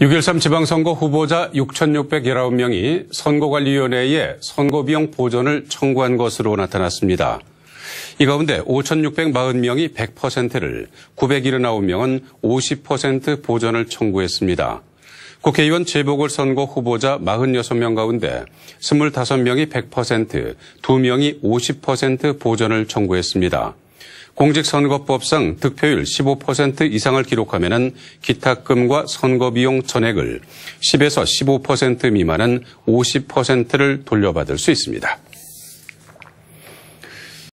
6.13 지방선거 후보자 6,619명이 선거관리위원회에 선거비용 보전을 청구한 것으로 나타났습니다. 이 가운데 5,640명이 100%를, 979명은 50% 보전을 청구했습니다. 국회의원 재보궐선거 후보자 46명 가운데 25명이 100%, 2명이 50% 보전을 청구했습니다. 공직선거법상 득표율 15% 이상을 기록하면 기탁금과 선거비용 전액을 10에서 15% 미만은 50%를 돌려받을 수 있습니다.